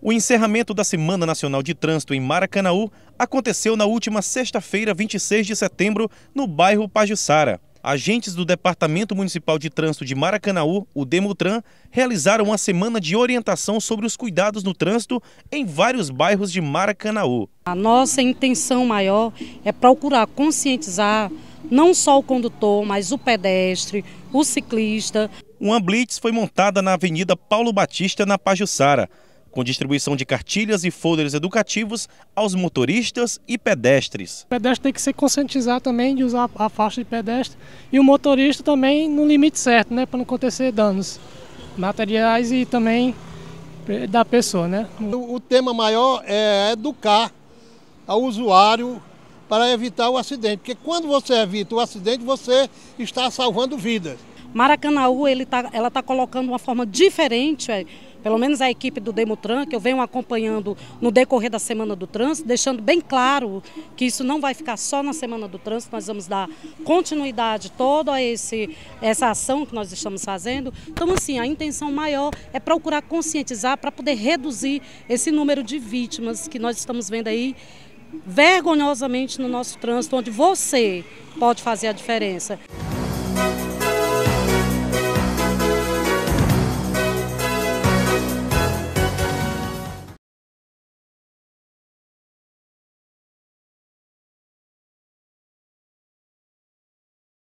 O encerramento da Semana Nacional de Trânsito em Maracanaú aconteceu na última sexta-feira, 26 de setembro, no bairro Pajuçara. Agentes do Departamento Municipal de Trânsito de Maracanaú, o Demutran, realizaram uma semana de orientação sobre os cuidados no trânsito em vários bairros de Maracanaú. A nossa intenção maior é procurar conscientizar não só o condutor, mas o pedestre, o ciclista. Uma blitz foi montada na Avenida Paulo Batista, na Pajuçara com distribuição de cartilhas e folders educativos aos motoristas e pedestres. O pedestre tem que se conscientizar também de usar a faixa de pedestre e o motorista também no limite certo, né, para não acontecer danos materiais e também da pessoa, né? O, o tema maior é educar o usuário para evitar o acidente, porque quando você evita o acidente, você está salvando vidas. Maracanaú, ele tá, ela está colocando uma forma diferente pelo menos a equipe do Demutran, que eu venho acompanhando no decorrer da Semana do Trânsito, deixando bem claro que isso não vai ficar só na Semana do Trânsito, nós vamos dar continuidade toda a esse, essa ação que nós estamos fazendo. Então, assim, a intenção maior é procurar conscientizar para poder reduzir esse número de vítimas que nós estamos vendo aí vergonhosamente no nosso trânsito, onde você pode fazer a diferença.